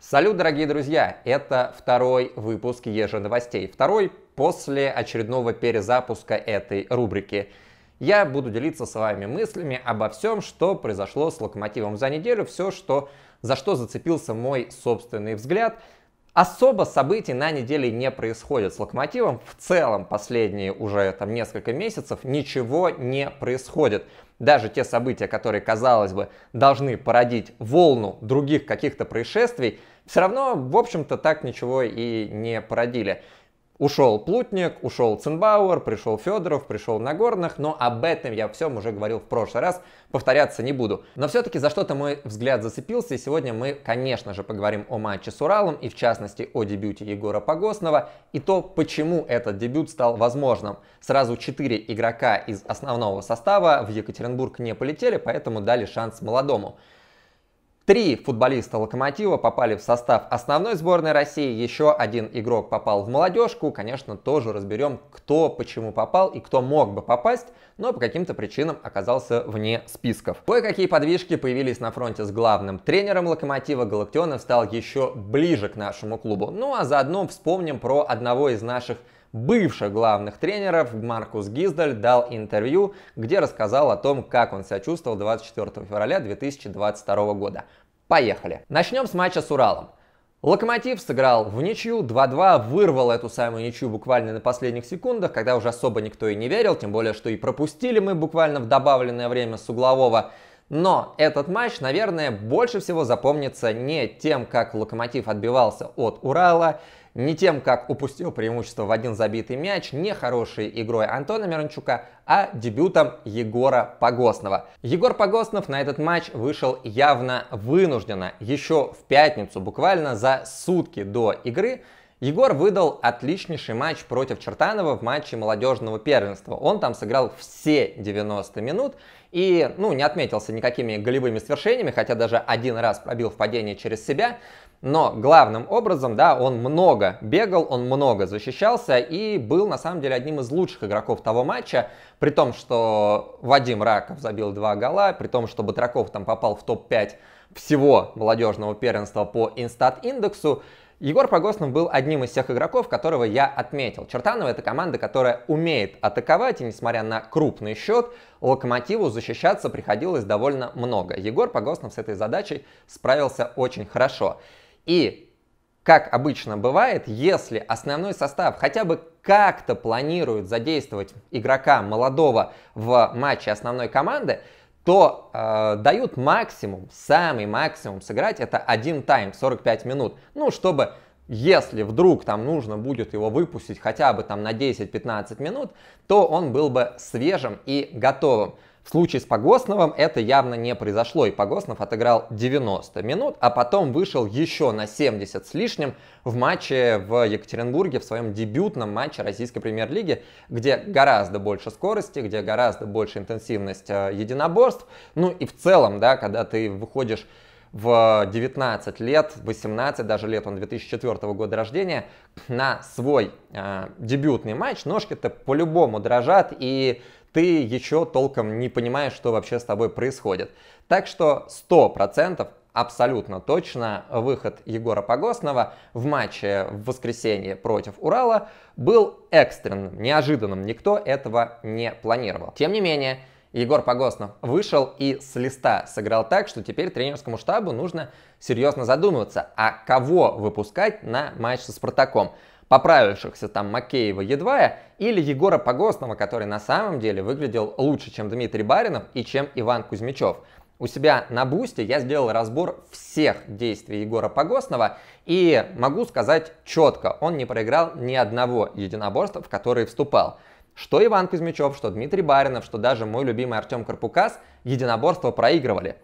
Салют, дорогие друзья! Это второй выпуск еженовостей, Второй после очередного перезапуска этой рубрики. Я буду делиться с вами мыслями обо всем, что произошло с локомотивом за неделю, все, что, за что зацепился мой собственный взгляд. Особо событий на неделе не происходит с локомотивом. В целом последние уже там несколько месяцев ничего не происходит даже те события, которые, казалось бы, должны породить волну других каких-то происшествий, все равно, в общем-то, так ничего и не породили. Ушел Плутник, ушел Цинбауэр, пришел Федоров, пришел Нагорных, но об этом я всем уже говорил в прошлый раз, повторяться не буду. Но все-таки за что-то мой взгляд зацепился, и сегодня мы, конечно же, поговорим о матче с Уралом, и в частности о дебюте Егора Погосного, и то, почему этот дебют стал возможным. Сразу четыре игрока из основного состава в Екатеринбург не полетели, поэтому дали шанс молодому. Три футболиста «Локомотива» попали в состав основной сборной России, еще один игрок попал в молодежку. Конечно, тоже разберем, кто почему попал и кто мог бы попасть, но по каким-то причинам оказался вне списков. Кое-какие подвижки появились на фронте с главным тренером «Локомотива» Галактионов стал еще ближе к нашему клубу. Ну а заодно вспомним про одного из наших бывших главных тренеров Маркус Гиздаль дал интервью, где рассказал о том, как он себя чувствовал 24 февраля 2022 года. Поехали. Начнем с матча с Уралом. Локомотив сыграл в ничью, 2-2, вырвал эту самую ничью буквально на последних секундах, когда уже особо никто и не верил, тем более, что и пропустили мы буквально в добавленное время с углового. Но этот матч, наверное, больше всего запомнится не тем, как Локомотив отбивался от Урала, не тем, как упустил преимущество в один забитый мяч, не хорошей игрой Антона Мирончука, а дебютом Егора Погосного. Егор Погоснов на этот матч вышел явно вынужденно. Еще в пятницу, буквально за сутки до игры, Егор выдал отличнейший матч против Чертанова в матче молодежного первенства. Он там сыграл все 90 минут и ну, не отметился никакими голевыми свершениями, хотя даже один раз пробил в падении через себя но главным образом, да, он много бегал, он много защищался и был на самом деле одним из лучших игроков того матча, при том, что Вадим Раков забил два гола, при том, что Батраков там попал в топ-5 всего молодежного первенства по инстат-индексу, Егор Погоснов был одним из всех игроков, которого я отметил. Чертанова это команда, которая умеет атаковать, и несмотря на крупный счет, Локомотиву защищаться приходилось довольно много. Егор Погоснов с этой задачей справился очень хорошо. И, как обычно бывает, если основной состав хотя бы как-то планирует задействовать игрока молодого в матче основной команды, то э, дают максимум, самый максимум сыграть это один тайм, 45 минут. Ну, чтобы если вдруг там нужно будет его выпустить хотя бы там на 10-15 минут, то он был бы свежим и готовым. В случае с Погосновым это явно не произошло, и Погоснов отыграл 90 минут, а потом вышел еще на 70 с лишним в матче в Екатеринбурге, в своем дебютном матче российской премьер-лиги, где гораздо больше скорости, где гораздо больше интенсивность э, единоборств. Ну и в целом, да, когда ты выходишь в 19 лет, 18 даже лет, он 2004 года рождения, на свой э, дебютный матч ножки-то по-любому дрожат и ты еще толком не понимаешь, что вообще с тобой происходит. Так что 100% абсолютно точно выход Егора Погосного в матче в воскресенье против Урала был экстренным, неожиданным. Никто этого не планировал. Тем не менее, Егор Погоснов вышел и с листа сыграл так, что теперь тренерскому штабу нужно серьезно задумываться, а кого выпускать на матч со Спартаком поправившихся там Макеева Едвая или Егора Погостного, который на самом деле выглядел лучше, чем Дмитрий Баринов и чем Иван Кузьмичев. У себя на бусте я сделал разбор всех действий Егора Погостного и могу сказать четко, он не проиграл ни одного единоборства, в которые вступал. Что Иван Кузьмичев, что Дмитрий Баринов, что даже мой любимый Артем Карпукас единоборство проигрывали.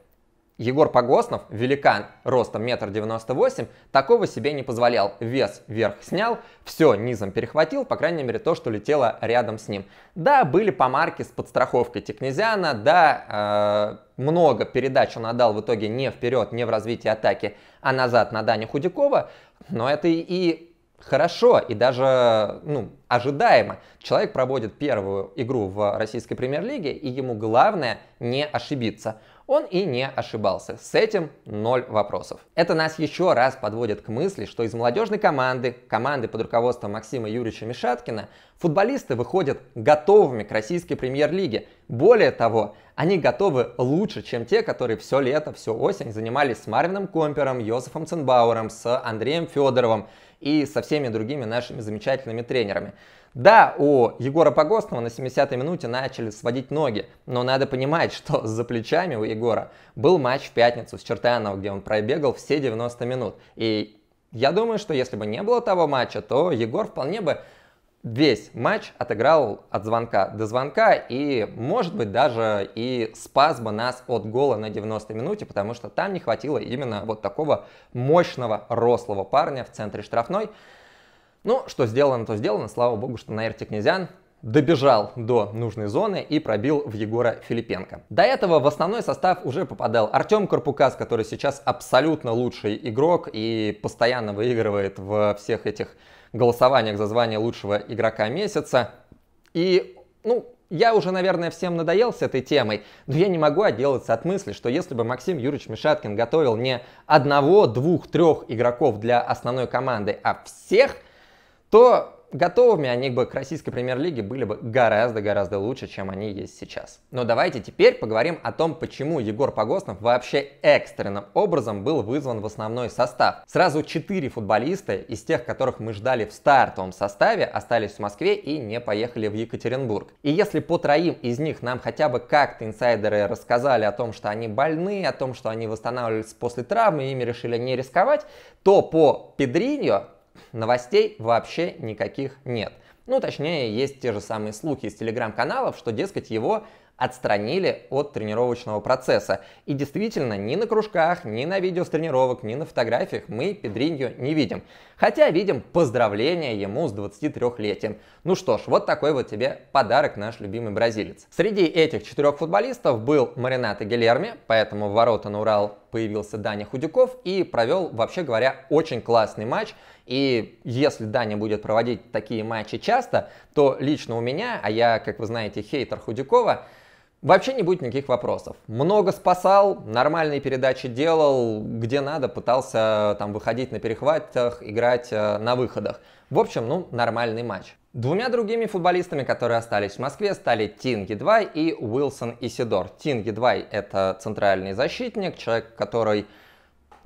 Егор Погоснов, великан ростом метр девяносто восемь, такого себе не позволял. Вес вверх снял, все низом перехватил, по крайней мере то, что летело рядом с ним. Да, были помарки с подстраховкой Технезиана, да, э, много передач он отдал в итоге не вперед, не в развитии атаки, а назад на Дани Худякова, но это и хорошо и даже ну, ожидаемо. Человек проводит первую игру в российской премьер-лиге, и ему главное не ошибиться он и не ошибался. С этим ноль вопросов. Это нас еще раз подводит к мысли, что из молодежной команды, команды под руководством Максима Юрьевича Мишаткина, футболисты выходят готовыми к российской премьер-лиге. Более того, они готовы лучше, чем те, которые все лето, всю осень занимались с Марвином Компером, Йозефом Ценбауэром, с Андреем Федоровым и со всеми другими нашими замечательными тренерами. Да, у Егора Погостного на 70-й минуте начали сводить ноги, но надо понимать, что за плечами у Егора был матч в пятницу с Чертановым, где он пробегал все 90 минут. И я думаю, что если бы не было того матча, то Егор вполне бы весь матч отыграл от звонка до звонка и, может быть, даже и спас бы нас от гола на 90 й минуте, потому что там не хватило именно вот такого мощного рослого парня в центре штрафной. Ну, что сделано, то сделано. Слава богу, что Наир Текнезян добежал до нужной зоны и пробил в Егора Филипенко. До этого в основной состав уже попадал Артем Карпукас, который сейчас абсолютно лучший игрок и постоянно выигрывает во всех этих голосованиях за звание лучшего игрока месяца. И, ну, я уже, наверное, всем надоел с этой темой, но я не могу отделаться от мысли, что если бы Максим Юрьевич Мишаткин готовил не одного, двух, трех игроков для основной команды, а всех – то готовыми они бы к российской премьер-лиге были бы гораздо-гораздо лучше, чем они есть сейчас. Но давайте теперь поговорим о том, почему Егор Погоснов вообще экстренным образом был вызван в основной состав. Сразу четыре футболиста из тех, которых мы ждали в стартовом составе, остались в Москве и не поехали в Екатеринбург. И если по троим из них нам хотя бы как-то инсайдеры рассказали о том, что они больны, о том, что они восстанавливались после травмы, и ими решили не рисковать, то по Педриньо новостей вообще никаких нет. Ну, точнее, есть те же самые слухи из телеграм-каналов, что, дескать, его отстранили от тренировочного процесса. И действительно, ни на кружках, ни на видео с тренировок, ни на фотографиях мы Педриньо не видим. Хотя видим поздравления ему с 23-летием. Ну что ж, вот такой вот тебе подарок наш любимый бразилец. Среди этих четырех футболистов был Маринато Гильерми, поэтому ворота на Урал появился Даня Худяков и провел, вообще говоря, очень классный матч. И если Даня будет проводить такие матчи часто, то лично у меня, а я, как вы знаете, хейтер Худякова, Вообще не будет никаких вопросов. Много спасал, нормальные передачи делал, где надо, пытался там выходить на перехватах, играть э, на выходах. В общем, ну, нормальный матч. Двумя другими футболистами, которые остались в Москве, стали Тинги 2 и Уилсон Исидор. Тинги 2 это центральный защитник, человек, который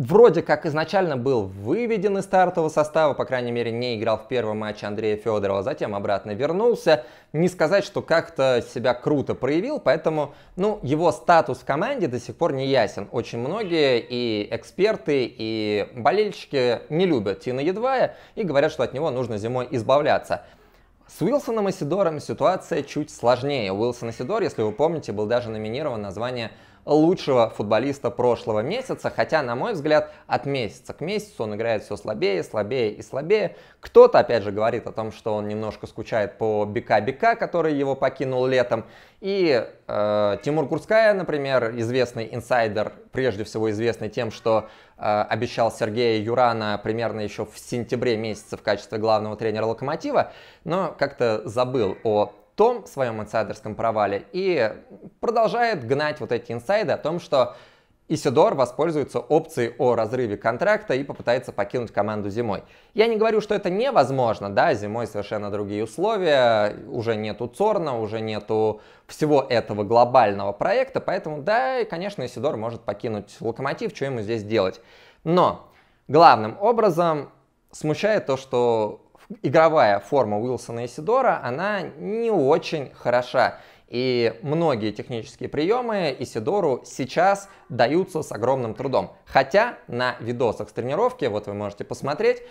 вроде как изначально был выведен из стартового состава, по крайней мере, не играл в первом матче Андрея Федорова, затем обратно вернулся. Не сказать, что как-то себя круто проявил, поэтому, ну, его статус в команде до сих пор не ясен. Очень многие и эксперты, и болельщики не любят Тина Едвая и говорят, что от него нужно зимой избавляться. С Уилсоном и Сидором ситуация чуть сложнее. Уилсон и Сидор, если вы помните, был даже номинирован на звание лучшего футболиста прошлого месяца, хотя, на мой взгляд, от месяца к месяцу он играет все слабее, слабее и слабее. Кто-то, опять же, говорит о том, что он немножко скучает по Бика Бика, который его покинул летом. И э, Тимур Курская, например, известный инсайдер, прежде всего известный тем, что э, обещал Сергея Юрана примерно еще в сентябре месяце в качестве главного тренера «Локомотива», но как-то забыл о том своем инсайдерском провале и продолжает гнать вот эти инсайды о том, что Исидор воспользуется опцией о разрыве контракта и попытается покинуть команду зимой. Я не говорю, что это невозможно, да, зимой совершенно другие условия, уже нету Цорна, уже нету всего этого глобального проекта, поэтому да, и, конечно, Исидор может покинуть Локомотив, что ему здесь делать. Но главным образом смущает то, что игровая форма Уилсона и Сидора, она не очень хороша. И многие технические приемы Исидору сейчас даются с огромным трудом. Хотя на видосах с тренировки, вот вы можете посмотреть,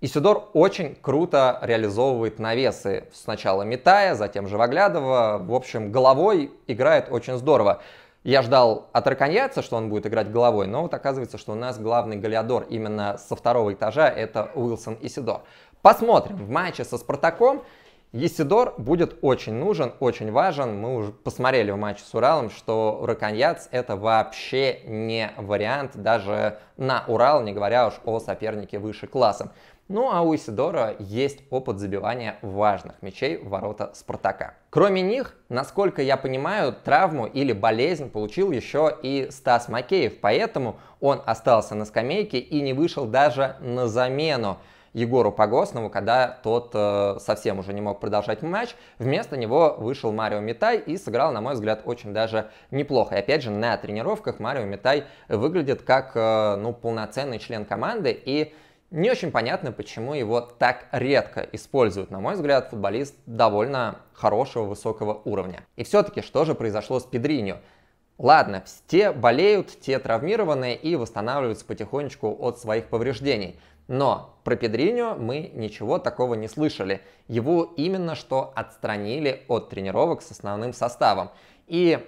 Исидор очень круто реализовывает навесы. Сначала метая, затем живоглядово. В общем, головой играет очень здорово. Я ждал от Раконьяца, что он будет играть головой, но вот оказывается, что у нас главный Галиадор именно со второго этажа — это Уилсон Исидор. Посмотрим. В матче со Спартаком Есидор будет очень нужен, очень важен. Мы уже посмотрели в матче с Уралом, что Раконьяц это вообще не вариант даже на Урал, не говоря уж о сопернике выше классом. Ну а у Исидора есть опыт забивания важных мячей в ворота Спартака. Кроме них, насколько я понимаю, травму или болезнь получил еще и Стас Макеев, поэтому он остался на скамейке и не вышел даже на замену. Егору Погосному, когда тот э, совсем уже не мог продолжать матч. Вместо него вышел Марио Митай и сыграл, на мой взгляд, очень даже неплохо. И опять же, на тренировках Марио Митай выглядит как э, ну, полноценный член команды и не очень понятно, почему его так редко используют. На мой взгляд, футболист довольно хорошего высокого уровня. И все-таки, что же произошло с Педринью? Ладно, те болеют, те травмированы и восстанавливаются потихонечку от своих повреждений. Но про Педриню мы ничего такого не слышали. Его именно что отстранили от тренировок с основным составом. И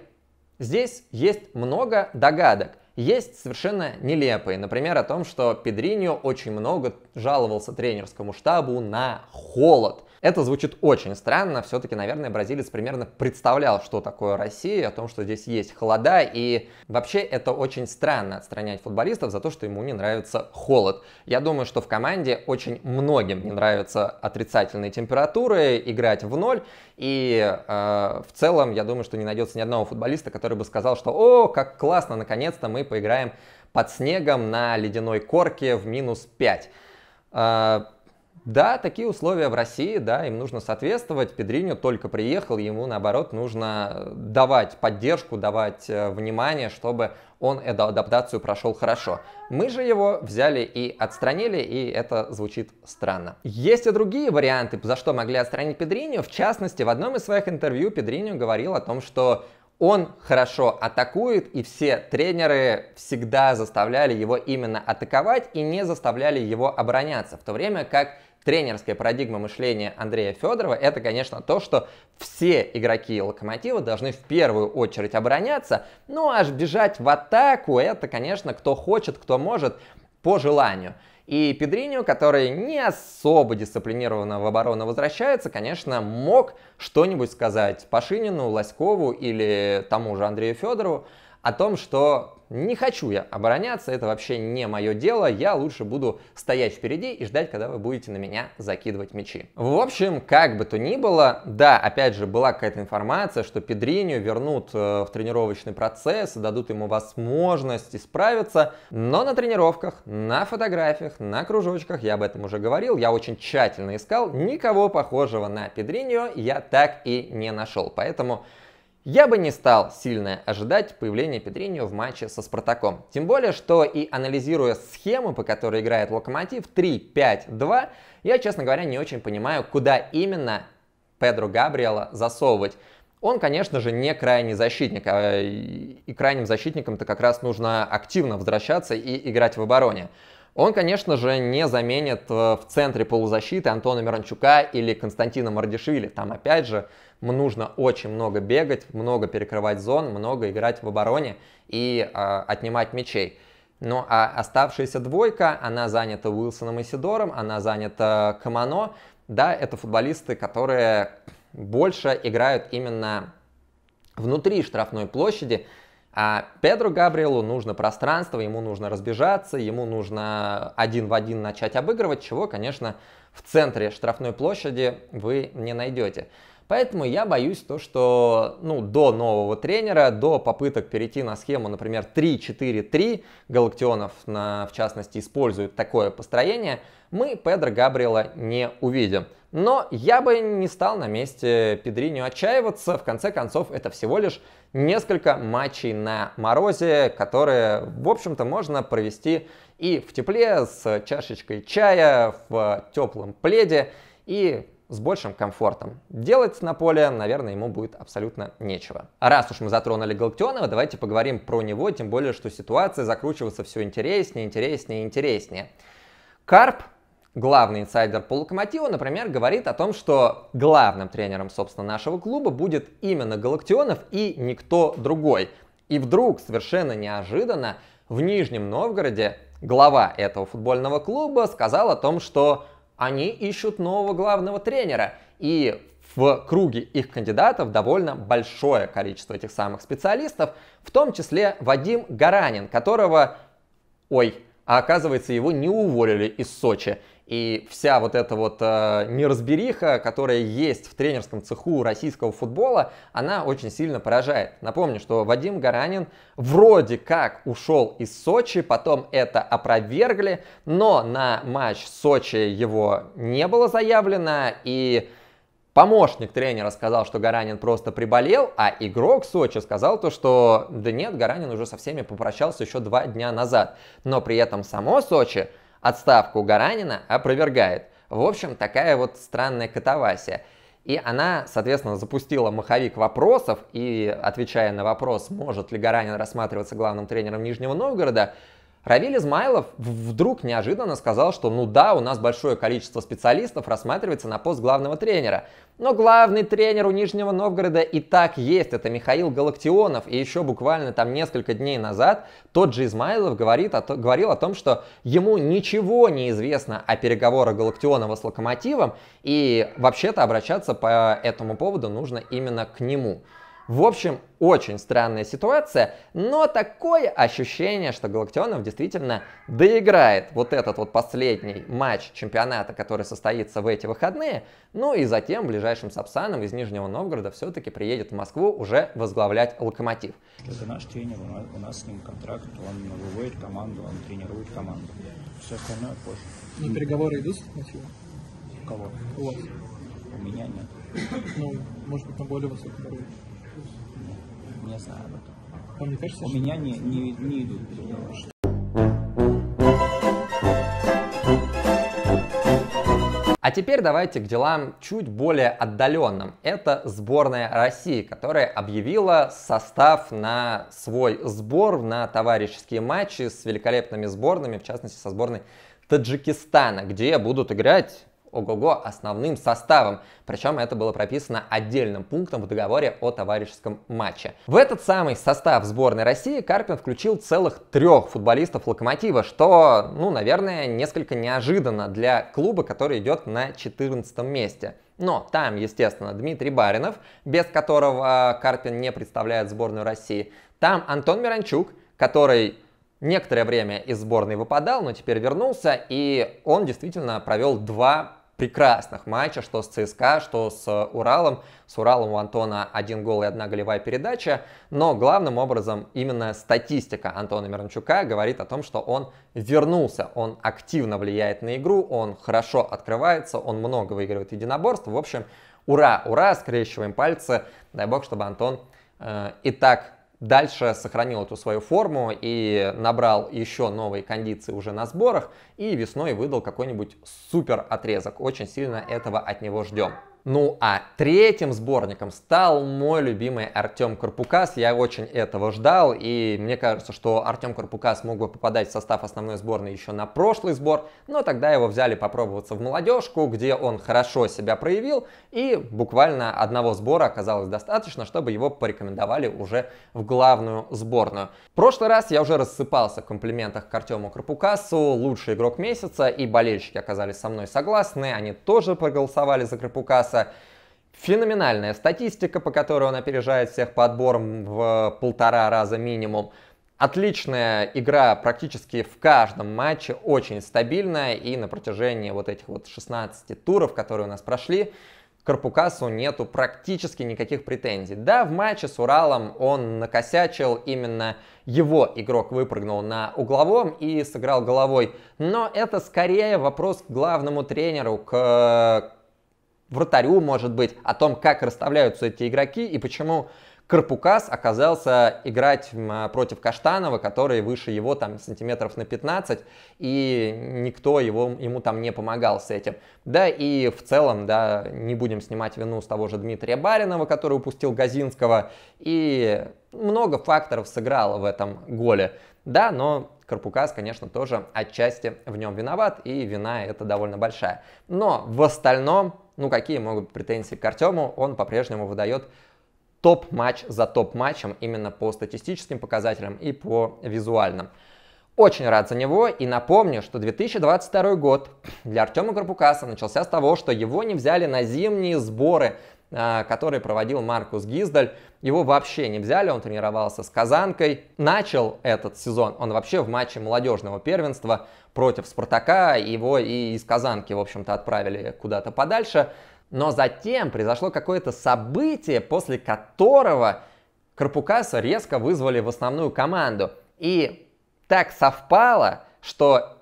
здесь есть много догадок. Есть совершенно нелепые, например, о том, что Педриньо очень много жаловался тренерскому штабу на холод. Это звучит очень странно, все-таки, наверное, бразилец примерно представлял, что такое Россия, о том, что здесь есть холода, и вообще это очень странно отстранять футболистов за то, что ему не нравится холод. Я думаю, что в команде очень многим не нравятся отрицательные температуры, играть в ноль, и э, в целом, я думаю, что не найдется ни одного футболиста, который бы сказал, что «О, как классно, наконец-то мы поиграем под снегом на ледяной корке в минус 5». Да, такие условия в России, да, им нужно соответствовать. Педриню только приехал, ему наоборот нужно давать поддержку, давать э, внимание, чтобы он эту адаптацию прошел хорошо. Мы же его взяли и отстранили, и это звучит странно. Есть и другие варианты, за что могли отстранить Педриню. В частности, в одном из своих интервью Педриню говорил о том, что он хорошо атакует, и все тренеры всегда заставляли его именно атаковать и не заставляли его обороняться, в то время как тренерская парадигма мышления Андрея Федорова, это, конечно, то, что все игроки Локомотива должны в первую очередь обороняться, ну аж бежать в атаку, это, конечно, кто хочет, кто может, по желанию. И Педриню, который не особо дисциплинированно в оборону возвращается, конечно, мог что-нибудь сказать Пашинину, Лоськову или тому же Андрею Федорову о том, что не хочу я обороняться, это вообще не мое дело, я лучше буду стоять впереди и ждать, когда вы будете на меня закидывать мячи. В общем, как бы то ни было, да, опять же, была какая-то информация, что Педриню вернут э, в тренировочный процесс, дадут ему возможность исправиться, но на тренировках, на фотографиях, на кружочках, я об этом уже говорил, я очень тщательно искал, никого похожего на Педриню я так и не нашел, поэтому... Я бы не стал сильно ожидать появления Петриньо в матче со Спартаком. Тем более, что и анализируя схему, по которой играет Локомотив 3-5-2, я, честно говоря, не очень понимаю, куда именно Педро Габриэла засовывать. Он, конечно же, не крайний защитник, а и крайним защитникам-то как раз нужно активно возвращаться и играть в обороне. Он, конечно же, не заменит э, в центре полузащиты Антона Миранчука или Константина Мардишвили. Там, опять же, нужно очень много бегать, много перекрывать зон, много играть в обороне и э, отнимать мячей. Ну а оставшаяся двойка, она занята Уилсоном и Сидором, она занята э, Камано. Да, это футболисты, которые больше играют именно внутри штрафной площади, а Педро Габриэлу нужно пространство, ему нужно разбежаться, ему нужно один в один начать обыгрывать, чего, конечно, в центре штрафной площади вы не найдете. Поэтому я боюсь то, что ну, до нового тренера, до попыток перейти на схему, например, 3-4-3, Галактионов, на, в частности, использует такое построение, мы Педро Габриэла не увидим. Но я бы не стал на месте Педриню отчаиваться. В конце концов, это всего лишь несколько матчей на морозе, которые, в общем-то, можно провести и в тепле, с чашечкой чая, в теплом пледе и с большим комфортом. Делать на поле, наверное, ему будет абсолютно нечего. Раз уж мы затронули Галактионова, давайте поговорим про него, тем более, что ситуация закручивается все интереснее, интереснее, интереснее. Карп главный инсайдер по Локомотиву, например, говорит о том, что главным тренером, собственно, нашего клуба будет именно Галактионов и никто другой. И вдруг, совершенно неожиданно, в Нижнем Новгороде глава этого футбольного клуба сказал о том, что они ищут нового главного тренера. И в круге их кандидатов довольно большое количество этих самых специалистов, в том числе Вадим Гаранин, которого, ой, а оказывается его не уволили из Сочи. И вся вот эта вот э, неразбериха, которая есть в тренерском цеху российского футбола, она очень сильно поражает. Напомню, что Вадим Гаранин вроде как ушел из Сочи, потом это опровергли, но на матч Сочи его не было заявлено, и Помощник тренера сказал, что Гаранин просто приболел, а игрок Сочи сказал то, что да нет, Гаранин уже со всеми попрощался еще два дня назад. Но при этом само Сочи отставку Гаранина опровергает. В общем, такая вот странная катавасия. И она, соответственно, запустила маховик вопросов, и, отвечая на вопрос, может ли Гаранин рассматриваться главным тренером Нижнего Новгорода, Равиль Измайлов вдруг неожиданно сказал, что ну да, у нас большое количество специалистов рассматривается на пост главного тренера. Но главный тренер у Нижнего Новгорода и так есть, это Михаил Галактионов. И еще буквально там несколько дней назад тот же Измайлов говорит о, говорил о том, что ему ничего не известно о переговорах Галактионова с Локомотивом. И вообще-то обращаться по этому поводу нужно именно к нему. В общем, очень странная ситуация, но такое ощущение, что Галактионов действительно доиграет вот этот вот последний матч чемпионата, который состоится в эти выходные, ну и затем ближайшим Сапсаном из Нижнего Новгорода все-таки приедет в Москву уже возглавлять Локомотив. Это наш тренер, у нас с ним контракт, он выводит команду, он тренирует команду. Все остальное позже. Но переговоры идут с Локомотивом? кого? У вас. У меня нет. Ну, может быть, на более высоком уровне не знаю об этом. Но а мне кажется, У меня не, не, не идут переговоры. А теперь давайте к делам чуть более отдаленным. Это сборная России, которая объявила состав на свой сбор на товарищеские матчи с великолепными сборными, в частности со сборной Таджикистана, где будут играть ОГОГО основным составом. Причем это было прописано отдельным пунктом в договоре о товарищеском матче. В этот самый состав сборной России Карпин включил целых трех футболистов Локомотива, что, ну, наверное, несколько неожиданно для клуба, который идет на 14 месте. Но там, естественно, Дмитрий Баринов, без которого а, Карпин не представляет сборную России. Там Антон Миранчук, который некоторое время из сборной выпадал, но теперь вернулся, и он действительно провел два прекрасных матча, что с ЦСКА, что с э, Уралом. С Уралом у Антона один гол и одна голевая передача, но главным образом именно статистика Антона Мирончука говорит о том, что он вернулся, он активно влияет на игру, он хорошо открывается, он много выигрывает единоборств. В общем, ура, ура, скрещиваем пальцы, дай бог, чтобы Антон э, и так дальше сохранил эту свою форму и набрал еще новые кондиции уже на сборах и весной выдал какой-нибудь супер отрезок. Очень сильно этого от него ждем. Ну а третьим сборником стал мой любимый Артем Карпукас. Я очень этого ждал, и мне кажется, что Артем Карпукас мог бы попадать в состав основной сборной еще на прошлый сбор, но тогда его взяли попробоваться в молодежку, где он хорошо себя проявил, и буквально одного сбора оказалось достаточно, чтобы его порекомендовали уже в главную сборную. В прошлый раз я уже рассыпался в комплиментах к Артему Карпукасу, лучший игрок месяца, и болельщики оказались со мной согласны, они тоже проголосовали за Карпукаса, класса. Феноменальная статистика, по которой он опережает всех по отборам в полтора раза минимум. Отличная игра практически в каждом матче, очень стабильная, и на протяжении вот этих вот 16 туров, которые у нас прошли, Карпукасу нету практически никаких претензий. Да, в матче с Уралом он накосячил, именно его игрок выпрыгнул на угловом и сыграл головой, но это скорее вопрос к главному тренеру, к вратарю, может быть, о том, как расставляются эти игроки и почему Карпукас оказался играть э, против Каштанова, который выше его там сантиметров на 15, и никто его, ему там не помогал с этим. Да, и в целом, да, не будем снимать вину с того же Дмитрия Баринова, который упустил Газинского, и много факторов сыграло в этом голе. Да, но Карпукас, конечно, тоже отчасти в нем виноват, и вина это довольно большая. Но в остальном ну, какие могут быть претензии к Артему? Он по-прежнему выдает топ-матч за топ-матчем именно по статистическим показателям и по визуальным. Очень рад за него и напомню, что 2022 год для Артема Карпукаса начался с того, что его не взяли на зимние сборы, а, которые проводил Маркус Гиздаль. Его вообще не взяли, он тренировался с Казанкой. Начал этот сезон он вообще в матче молодежного первенства против Спартака, его и из Казанки, в общем-то, отправили куда-то подальше. Но затем произошло какое-то событие, после которого Карпукаса резко вызвали в основную команду. И так совпало, что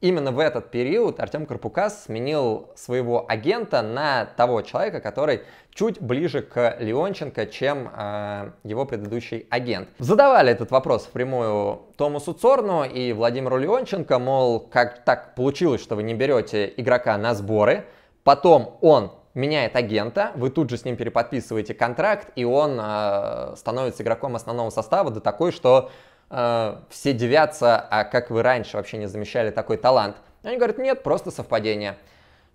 именно в этот период Артем Карпукас сменил своего агента на того человека, который чуть ближе к Леонченко, чем э, его предыдущий агент. Задавали этот вопрос впрямую Томасу Цорну и Владимиру Леонченко, мол, как так получилось, что вы не берете игрока на сборы, потом он меняет агента, вы тут же с ним переподписываете контракт, и он э, становится игроком основного состава до такой, что Э, все девятся, а как вы раньше вообще не замечали такой талант? Они говорят, нет, просто совпадение.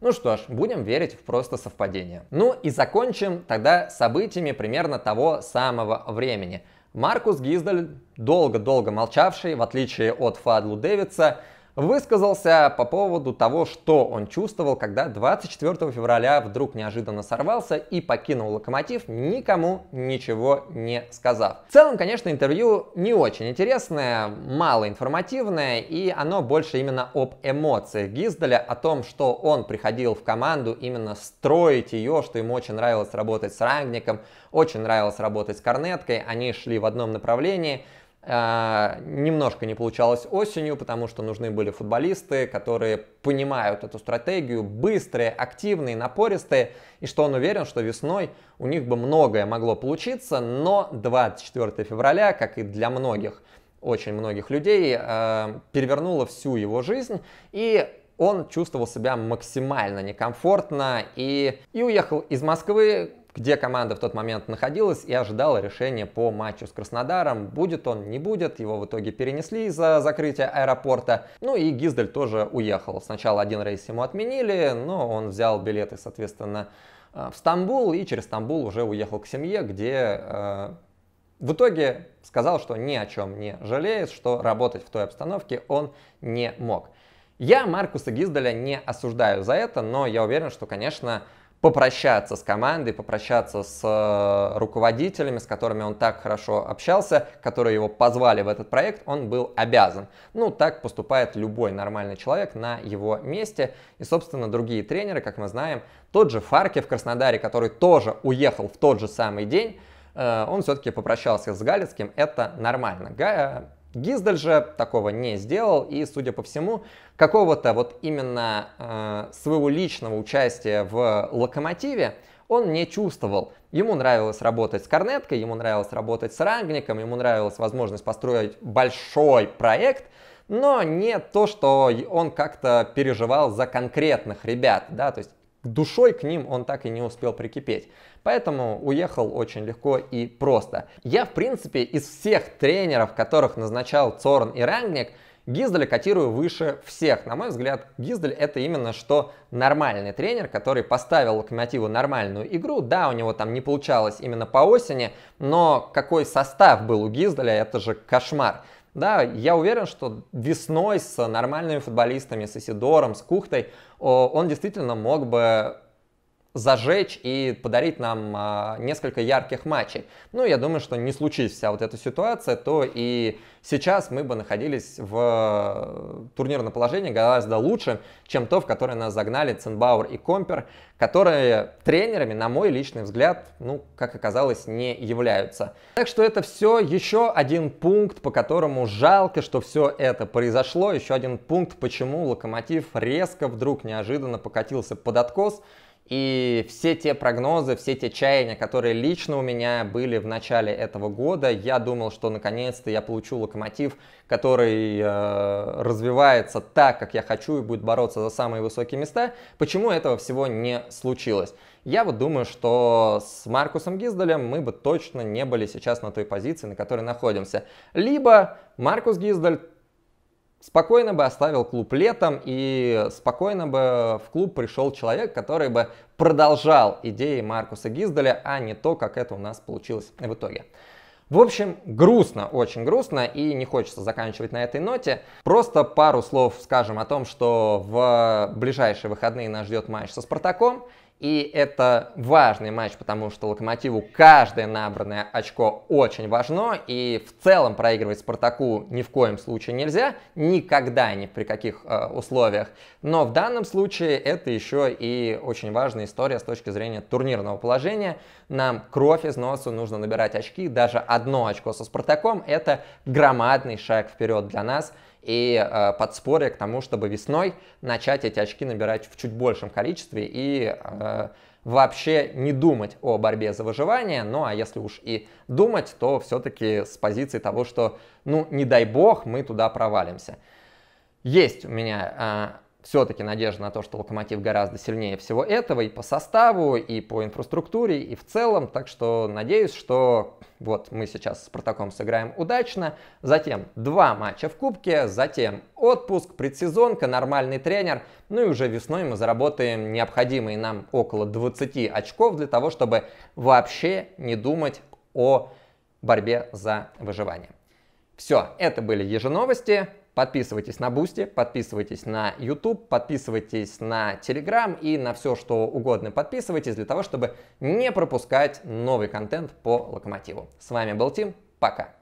Ну что ж, будем верить в просто совпадение. Ну и закончим тогда событиями примерно того самого времени. Маркус Гиздаль, долго-долго молчавший, в отличие от Фадлу Дэвидса, высказался по поводу того, что он чувствовал, когда 24 февраля вдруг неожиданно сорвался и покинул локомотив, никому ничего не сказав. В целом, конечно, интервью не очень интересное, мало информативное, и оно больше именно об эмоциях Гиздаля, о том, что он приходил в команду именно строить ее, что ему очень нравилось работать с Рангником, очень нравилось работать с Корнеткой, они шли в одном направлении – а, немножко не получалось осенью, потому что нужны были футболисты, которые понимают эту стратегию, быстрые, активные, напористые, и что он уверен, что весной у них бы многое могло получиться, но 24 февраля, как и для многих, очень многих людей, э, перевернуло всю его жизнь, и он чувствовал себя максимально некомфортно и, и уехал из Москвы, где команда в тот момент находилась и ожидала решения по матчу с Краснодаром. Будет он, не будет, его в итоге перенесли из-за закрытия аэропорта. Ну и Гиздель тоже уехал. Сначала один рейс ему отменили, но он взял билеты, соответственно, э, в Стамбул и через Стамбул уже уехал к семье, где э, в итоге сказал, что ни о чем не жалеет, что работать в той обстановке он не мог. Я Маркуса Гизделя не осуждаю за это, но я уверен, что, конечно, попрощаться с командой, попрощаться с э, руководителями, с которыми он так хорошо общался, которые его позвали в этот проект, он был обязан. Ну, так поступает любой нормальный человек на его месте. И, собственно, другие тренеры, как мы знаем, тот же Фарки в Краснодаре, который тоже уехал в тот же самый день, э, он все-таки попрощался с Галицким, это нормально. Гиздаль же такого не сделал, и, судя по всему, какого-то вот именно э, своего личного участия в локомотиве он не чувствовал. Ему нравилось работать с Корнеткой, ему нравилось работать с Рангником, ему нравилась возможность построить большой проект, но не то, что он как-то переживал за конкретных ребят, да, то есть душой к ним он так и не успел прикипеть. Поэтому уехал очень легко и просто. Я, в принципе, из всех тренеров, которых назначал Цорн и Рангник, Гизделя котирую выше всех. На мой взгляд, Гиздель это именно что нормальный тренер, который поставил Локомотиву нормальную игру. Да, у него там не получалось именно по осени, но какой состав был у Гизделя, это же кошмар. Да, я уверен, что весной с нормальными футболистами, с Исидором, с Кухтой, он действительно мог бы зажечь и подарить нам а, несколько ярких матчей. Ну, я думаю, что не случись вся вот эта ситуация, то и сейчас мы бы находились в э, турнирном положении гораздо лучше, чем то, в которое нас загнали Ценбауэр и Компер, которые тренерами, на мой личный взгляд, ну, как оказалось, не являются. Так что это все еще один пункт, по которому жалко, что все это произошло, еще один пункт, почему Локомотив резко вдруг неожиданно покатился под откос, и все те прогнозы, все те чаяния, которые лично у меня были в начале этого года, я думал, что наконец-то я получу локомотив, который э, развивается так, как я хочу, и будет бороться за самые высокие места. Почему этого всего не случилось? Я вот думаю, что с Маркусом Гиздалем мы бы точно не были сейчас на той позиции, на которой находимся. Либо Маркус Гиздаль Спокойно бы оставил клуб летом, и спокойно бы в клуб пришел человек, который бы продолжал идеи Маркуса Гизделя, а не то, как это у нас получилось в итоге. В общем, грустно, очень грустно, и не хочется заканчивать на этой ноте. Просто пару слов скажем о том, что в ближайшие выходные нас ждет матч со Спартаком, и это важный матч, потому что Локомотиву каждое набранное очко очень важно, и в целом проигрывать Спартаку ни в коем случае нельзя, никогда, ни при каких э, условиях. Но в данном случае это еще и очень важная история с точки зрения турнирного положения. Нам кровь из носу нужно набирать очки, даже одно очко со Спартаком – это громадный шаг вперед для нас – и э, подспорье к тому, чтобы весной начать эти очки набирать в чуть большем количестве и э, вообще не думать о борьбе за выживание, ну а если уж и думать, то все-таки с позиции того, что, ну, не дай бог, мы туда провалимся. Есть у меня э, все-таки надежда на то, что Локомотив гораздо сильнее всего этого и по составу, и по инфраструктуре, и в целом. Так что надеюсь, что вот мы сейчас с Спартаком сыграем удачно. Затем два матча в Кубке, затем отпуск, предсезонка, нормальный тренер. Ну и уже весной мы заработаем необходимые нам около 20 очков для того, чтобы вообще не думать о борьбе за выживание. Все, это были еженовости. Подписывайтесь на Бусти, подписывайтесь на YouTube, подписывайтесь на Telegram и на все, что угодно подписывайтесь для того, чтобы не пропускать новый контент по Локомотиву. С вами был Тим, пока!